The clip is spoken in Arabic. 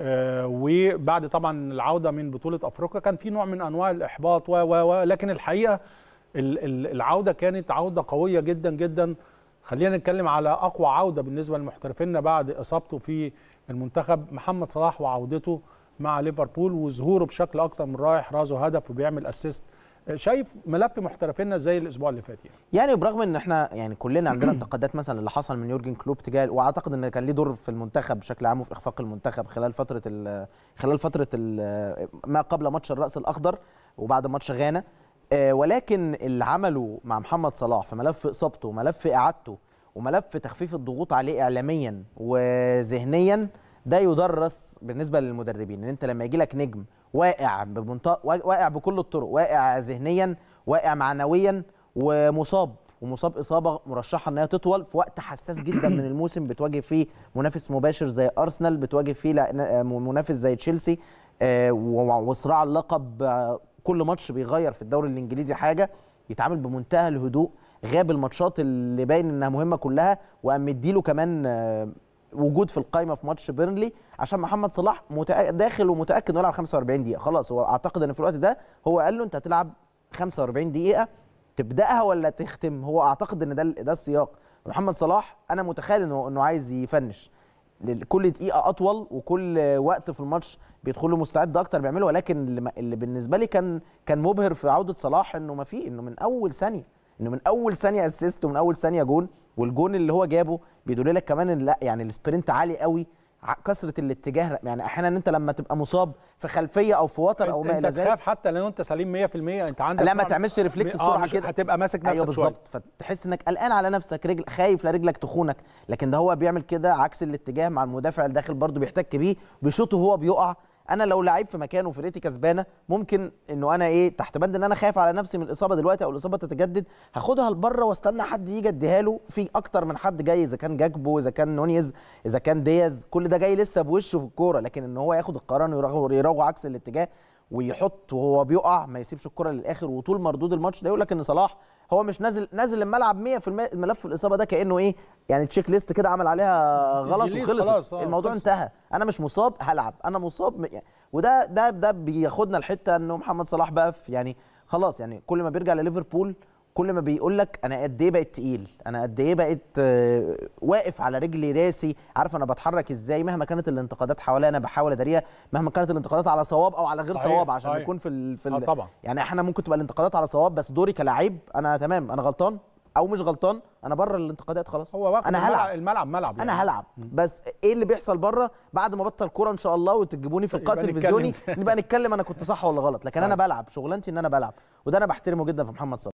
آه، وبعد طبعا العوده من بطوله افريقيا كان في نوع من انواع الاحباط و و لكن الحقيقه العوده كانت عوده قويه جدا جدا خلينا نتكلم على اقوى عوده بالنسبه لمحترفينا بعد اصابته في المنتخب محمد صلاح وعودته مع ليفربول وظهوره بشكل اكتر من رائع رازه هدف وبيعمل اسيست شايف ملف محترفينا ازاي الاسبوع اللي فات يعني يعني برغم ان احنا يعني كلنا عندنا انتقادات مثلا اللي حصل من يورجن كلوب تجاه واعتقد ان كان ليه دور في المنتخب بشكل عام وفي اخفاق المنتخب خلال فتره خلال فتره ما قبل ماتش الراس الاخضر وبعد ماتش غانا آه، ولكن اللي عمله مع محمد صلاح في ملف اصابته وملف اعادته وملف تخفيف الضغوط عليه اعلاميا وذهنيا ده يدرس بالنسبه للمدربين ان انت لما يجي لك نجم واقع بمنطق واقع بكل الطرق واقع ذهنيا واقع معنويا ومصاب ومصاب اصابه مرشحه ان هي تطول في وقت حساس جدا من الموسم بتواجه فيه منافس مباشر زي ارسنال بتواجه فيه آه، منافس زي تشيلسي آه، وصراع اللقب آه، كل ماتش بيغير في الدوري الانجليزي حاجه يتعامل بمنتهى الهدوء غاب الماتشات اللي باين انها مهمه كلها وقام مديله كمان وجود في القائمه في ماتش بيرنلي عشان محمد صلاح متأ... داخل ومتاكد انه يلعب 45 دقيقه خلاص هو اعتقد ان في الوقت ده هو قال له انت هتلعب 45 دقيقه تبداها ولا تختم هو اعتقد ان ده ده السياق محمد صلاح انا متخيل انه انه عايز يفنش لكل دقيقه اطول وكل وقت في الماتش بيدخل مستعد اكتر بيعمله ولكن اللي بالنسبه لي كان كان مبهر في عوده صلاح انه ما فيه انه من اول ثانيه انه من اول ثانيه اسيست ومن اول ثانيه جون والجون اللي هو جابه بيدل لك كمان ان لا يعني السبرنت عالي قوي كثره الاتجاه يعني احيانا انت لما تبقى مصاب في خلفيه او في وتر او ما الى ذلك انت تخاف حتى لو انت سليم 100% انت عندك لا ما تعملش ريفلكس آه، بسرعه كده هتبقى ماسك نفسك أيوة بالظبط فتحس انك قلقان على نفسك رجل خايف لا رجلك تخونك لكن ده هو بيعمل كده عكس الاتجاه مع المدافع اللي داخل برده بيحتك بيه بيشوطه وهو بيقع انا لو لعيب في مكانه وفرقتي كسبانه ممكن انه انا ايه تحت بند ان انا خايف على نفسي من الاصابه دلوقتي او الاصابه تتجدد هاخدها لبره واستنى حد يجي اديها له في اكتر من حد جاي اذا كان جاكبو اذا كان نونيز اذا كان دياز كل ده جاي لسه بوشه في الكوره لكن ان هو ياخد القرار ويراغوا عكس الاتجاه ويحط وهو بيقع ما يسيبش الكره للاخر وطول مردود الماتش ده يقول لك ان صلاح هو مش نازل نازل الملعب 100% الملف الاصابه ده كانه ايه يعني تشيك ليست كده عمل عليها غلط وخلص آه، الموضوع خلص. انتهى انا مش مصاب هلعب انا مصاب م... يعني، وده ده ده بياخدنا الحته انه محمد صلاح بقى في يعني خلاص يعني كل ما بيرجع لليفربول كل ما بيقول لك انا قد ايه بقت تقيل انا قد ايه بقت آه، واقف على رجلي راسي عارف انا بتحرك ازاي مهما كانت الانتقادات حواليا انا بحاول اداريها مهما كانت الانتقادات على صواب او على غير صحيح صواب عشان صحيح. نكون في ال... في آه، ال... طبعا. يعني احنا ممكن تبقى الانتقادات على صواب بس دوري كلاعب انا تمام انا غلطان او مش غلطان انا بره الانتقادات خلاص هو انا هلعب الملعب ملعب يعني. انا هلعب بس ايه اللي بيحصل بره بعد ما بطل كوره ان شاء الله وتجيبوني في القاء التلفزيوني نبقى نتكلم انا كنت صح ولا غلط لكن صحيح. انا بلعب شغلانتي ان انا بلعب وده انا بحترمه جدا في محمد صلاح